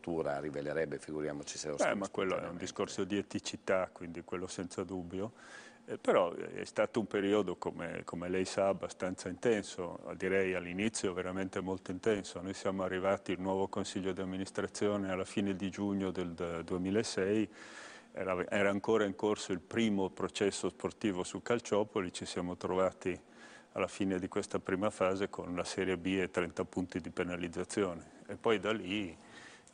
tortura rivelerebbe, figuriamoci se lo Beh, ma quello è un discorso di eticità, quindi quello senza dubbio. Eh, però eh, è stato un periodo, come, come lei sa, abbastanza intenso, direi all'inizio veramente molto intenso. Noi siamo arrivati, al nuovo Consiglio di Amministrazione, alla fine di giugno del 2006, era, era ancora in corso il primo processo sportivo su Calciopoli, ci siamo trovati alla fine di questa prima fase con la Serie B e 30 punti di penalizzazione. E poi da lì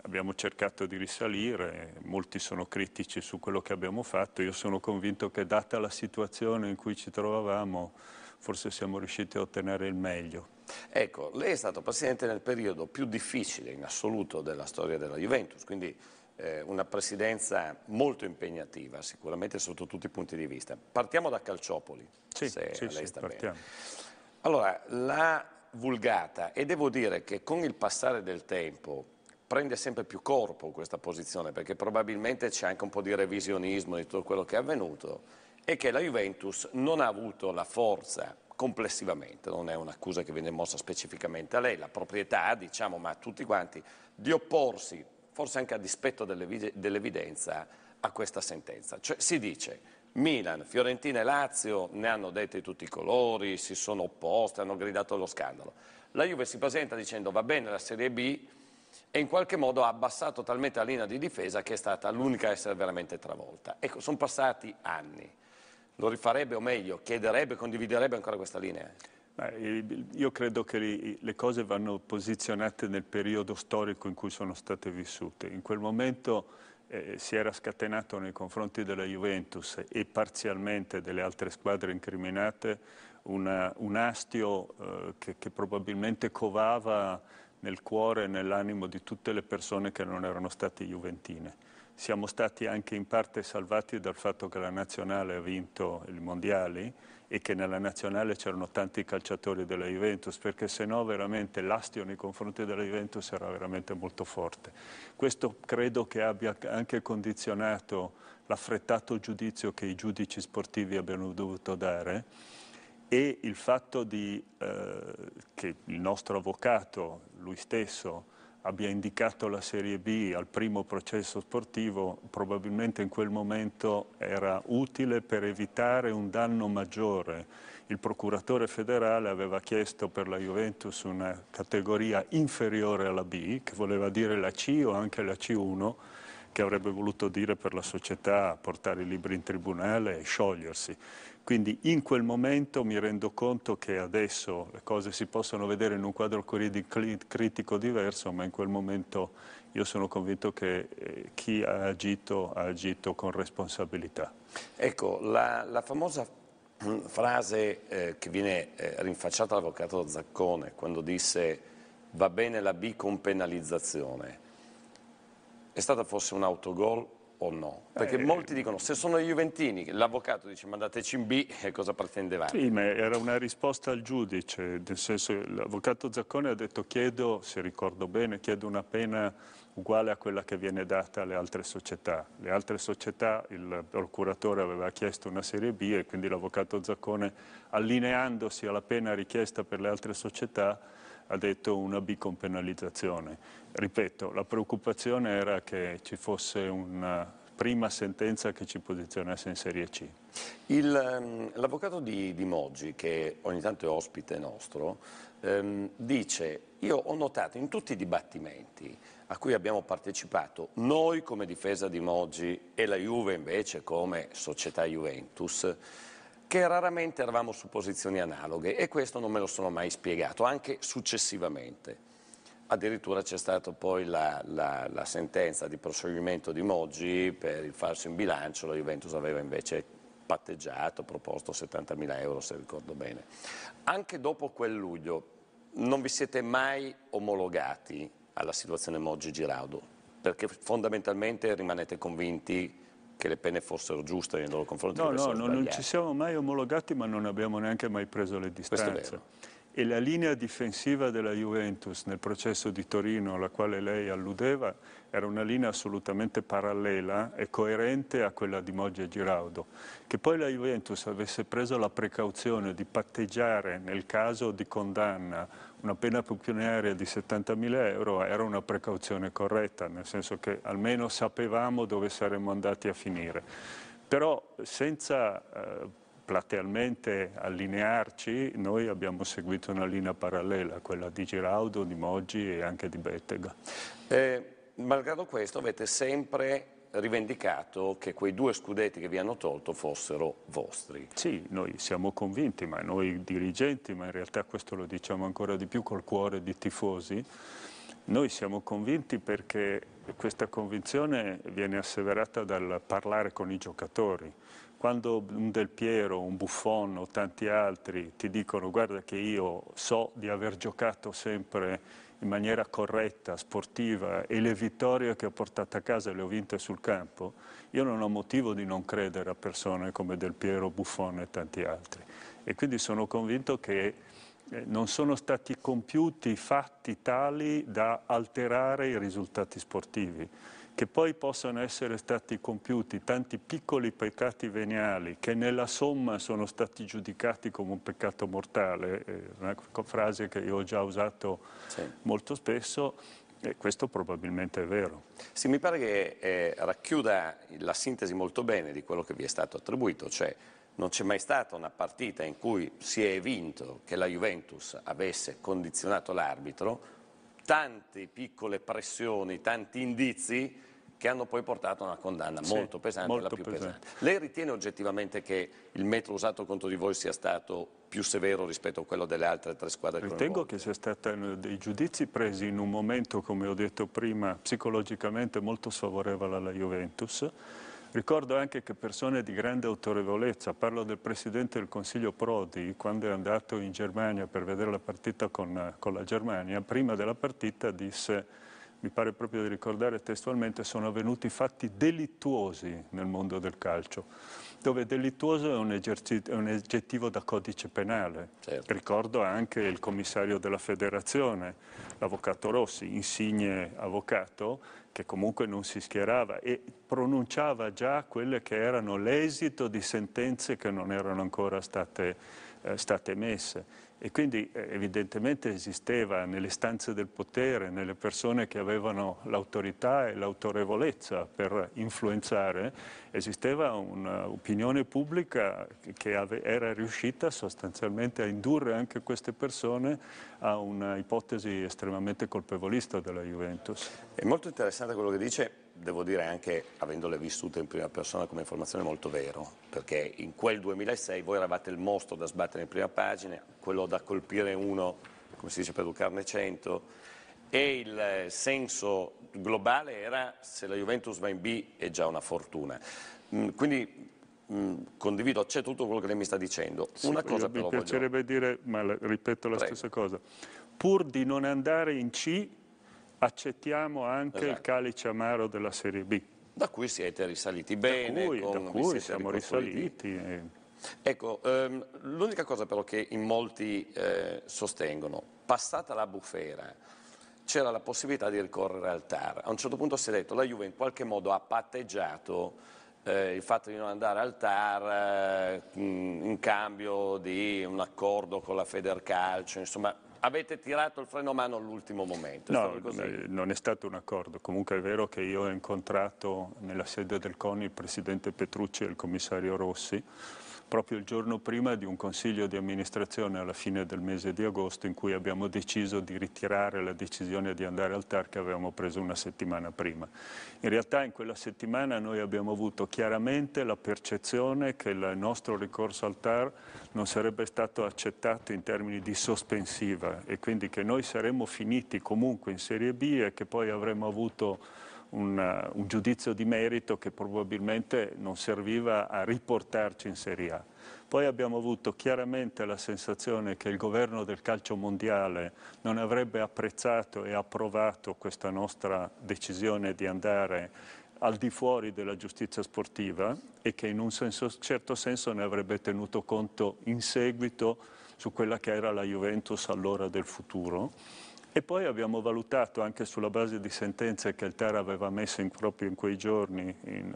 abbiamo cercato di risalire, molti sono critici su quello che abbiamo fatto, io sono convinto che data la situazione in cui ci trovavamo forse siamo riusciti a ottenere il meglio. Ecco, lei è stato presidente nel periodo più difficile in assoluto della storia della Juventus, quindi eh, una presidenza molto impegnativa sicuramente sotto tutti i punti di vista. Partiamo da Calciopoli, sì, se sì, lei sta sì, bene. Allora, la vulgata, e devo dire che con il passare del tempo prende sempre più corpo questa posizione perché probabilmente c'è anche un po' di revisionismo di tutto quello che è avvenuto e che la Juventus non ha avuto la forza complessivamente, non è un'accusa che viene mossa specificamente a lei, la proprietà, diciamo, ma a tutti quanti, di opporsi, forse anche a dispetto dell'evidenza, a questa sentenza. Cioè, si dice Milan, Fiorentina e Lazio ne hanno dette tutti i colori, si sono opposte, hanno gridato allo scandalo. La Juve si presenta dicendo va bene la Serie B, e in qualche modo ha abbassato talmente la linea di difesa che è stata l'unica a essere veramente travolta. Ecco, sono passati anni. Lo rifarebbe o meglio, chiederebbe, condividerebbe ancora questa linea? Eh, io credo che le cose vanno posizionate nel periodo storico in cui sono state vissute. In quel momento eh, si era scatenato nei confronti della Juventus e parzialmente delle altre squadre incriminate una, un astio eh, che, che probabilmente covava nel cuore e nell'animo di tutte le persone che non erano state juventine. Siamo stati anche in parte salvati dal fatto che la nazionale ha vinto i mondiali e che nella nazionale c'erano tanti calciatori della Juventus, perché se no veramente l'astio nei confronti della Juventus era veramente molto forte. Questo credo che abbia anche condizionato l'affrettato giudizio che i giudici sportivi abbiano dovuto dare e il fatto di, eh, che il nostro avvocato, lui stesso, abbia indicato la Serie B al primo processo sportivo, probabilmente in quel momento era utile per evitare un danno maggiore. Il procuratore federale aveva chiesto per la Juventus una categoria inferiore alla B, che voleva dire la C o anche la C1, che avrebbe voluto dire per la società portare i libri in tribunale e sciogliersi. Quindi in quel momento mi rendo conto che adesso le cose si possono vedere in un quadro critico diverso, ma in quel momento io sono convinto che eh, chi ha agito ha agito con responsabilità. Ecco, la, la famosa mm, frase eh, che viene eh, rinfacciata all'avvocato Zaccone quando disse va bene la B con penalizzazione è stata forse un autogol o no? Perché eh, molti dicono, se sono i Juventini, l'avvocato dice mandateci in B, e eh, cosa pretendevate? Sì, ma era una risposta al giudice, nel senso l'avvocato Zaccone ha detto chiedo, se ricordo bene, chiedo una pena uguale a quella che viene data alle altre società. Le altre società, il procuratore aveva chiesto una serie B e quindi l'avvocato Zaccone, allineandosi alla pena richiesta per le altre società, ha detto una B con penalizzazione. Ripeto, la preoccupazione era che ci fosse una prima sentenza che ci posizionasse in Serie C. Ehm, l'avvocato di, di, Moggi, che ogni tanto è ospite nostro, ehm, dice io ho notato in tutti i dibattimenti a cui abbiamo partecipato, noi come difesa di Moggi e la Juve invece come società Juventus, che raramente eravamo su posizioni analoghe e questo non me lo sono mai spiegato, anche successivamente. Addirittura c'è stata poi la, la, la, sentenza di proscioglimento di Moggi per il falso in bilancio, la Juventus aveva invece patteggiato, proposto 70.000 euro se ricordo bene. Anche dopo quel luglio non vi siete mai omologati alla situazione Moggi-Giraudo, perché fondamentalmente rimanete convinti che le pene fossero giuste nei loro confronti? No, no, no non ci siamo mai omologati ma non abbiamo neanche mai preso le distanze. È vero. E la linea difensiva della Juventus nel processo di Torino alla quale lei alludeva era una linea assolutamente parallela e coerente a quella di Moggi e Giraudo. Che poi la Juventus avesse preso la precauzione di patteggiare nel caso di condanna una pena pecuniaria di 70.000 euro era una precauzione corretta, nel senso che almeno sapevamo dove saremmo andati a finire. Però senza eh, platealmente allinearci, noi abbiamo seguito una linea parallela, quella di Giraudo, di Moggi e anche di Bettega. Eh, malgrado questo avete sempre rivendicato che quei due scudetti che vi hanno tolto fossero vostri. Sì, noi siamo convinti, ma noi dirigenti, ma in realtà questo lo diciamo ancora di più col cuore di tifosi, noi siamo convinti perché questa convinzione viene asseverata dal parlare con i giocatori, quando un Del Piero, un Buffon o tanti altri ti dicono guarda che io so di aver giocato sempre in maniera corretta, sportiva e le vittorie che ho portato a casa le ho vinte sul campo, io non ho motivo di non credere a persone come Del Piero, Buffon e tanti altri. E quindi sono convinto che eh, non sono stati compiuti fatti tali da alterare i risultati sportivi, che poi possano essere stati compiuti tanti piccoli peccati veniali che nella somma sono stati giudicati come un peccato mortale, eh, una frase che io ho già usato sì. molto spesso, e questo probabilmente è vero. Sì, mi pare che eh, racchiuda la sintesi molto bene di quello che vi è stato attribuito, cioè non c'è mai stata una partita in cui si è vinto che la Juventus avesse condizionato l'arbitro, tante piccole pressioni, tanti indizi che hanno poi portato a una condanna sì, molto pesante, molto la più pesante. pesante. Lei ritiene oggettivamente che il metro usato contro di voi sia stato più severo rispetto a quello delle altre tre squadre? Ritengo che sia stato eh, dei giudizi presi in un momento, come ho detto prima, psicologicamente molto sfavorevole alla Juventus Ricordo anche che persone di grande autorevolezza, parlo del Presidente del Consiglio Prodi, quando è andato in Germania per vedere la partita con, con la Germania, prima della partita disse, mi pare proprio di ricordare testualmente, sono avvenuti fatti delittuosi nel mondo del calcio, dove delittuoso è un, è un aggettivo da codice penale. Certo. Ricordo anche il commissario della federazione, l'avvocato Rossi, insigne avvocato, che comunque non si schierava e pronunciava già quelle che erano l'esito di sentenze che non erano ancora state, eh, state emesse. E quindi eh, evidentemente esisteva nelle stanze del potere, nelle persone che avevano l'autorità e l'autorevolezza per influenzare, esisteva un'opinione pubblica che era riuscita sostanzialmente a indurre anche queste persone a un'ipotesi estremamente colpevolista della Juventus. È molto interessante quello che dice devo dire anche, avendole vissute in prima persona come informazione, molto vero, perché in quel 2006 voi eravate il mostro da sbattere in prima pagina, quello da colpire uno, come si dice per educarne 100, e il senso globale era se la Juventus va in B è già una fortuna. Mm, quindi mm, condivido, c'è tutto quello che lei mi sta dicendo. Sì, una cosa però Mi piacerebbe voglio... dire, ma ripeto la Prego. stessa cosa, pur di non andare in C accettiamo anche esatto. il calice amaro della Serie B. Da cui siete risaliti bene. Da cui, con, da cui siamo risaliti. E... Ecco, ehm, l'unica cosa però che in molti eh, sostengono, passata la bufera, c'era la possibilità di ricorrere al TAR. A un certo punto si è detto, la Juve in qualche modo ha patteggiato eh, il fatto di non andare al TAR eh, in cambio di un accordo con la Federcalcio, insomma avete tirato il freno a mano all'ultimo momento. È no, eh, non è stato un accordo. Comunque è vero che io ho incontrato nella sede del CONI il presidente Petrucci e il commissario Rossi proprio il giorno prima di un consiglio di amministrazione alla fine del mese di agosto in cui abbiamo deciso di ritirare la decisione di andare al TAR che avevamo preso una settimana prima. In realtà in quella settimana noi abbiamo avuto chiaramente la percezione che il nostro ricorso al TAR non sarebbe stato accettato in termini di sospensiva e quindi che noi saremmo finiti comunque in Serie B e che poi avremmo avuto un, eh, un giudizio di merito che probabilmente non serviva a riportarci in Serie A. Poi abbiamo avuto chiaramente la sensazione che il governo del calcio mondiale non avrebbe apprezzato e approvato questa nostra decisione di andare al di fuori della giustizia sportiva e che in un senso, certo senso ne avrebbe tenuto conto in seguito su quella che era la Juventus all'ora del futuro e poi abbiamo valutato anche sulla base di sentenze che il TAR aveva messo in, proprio in quei giorni, in,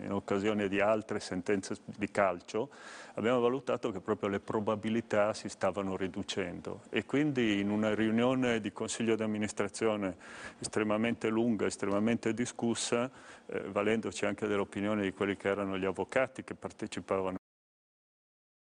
in, occasione di altre sentenze di calcio, abbiamo valutato che proprio le probabilità si stavano riducendo. E quindi in una riunione di consiglio di amministrazione estremamente lunga, estremamente discussa, eh, valendoci anche dell'opinione di quelli che erano gli avvocati che partecipavano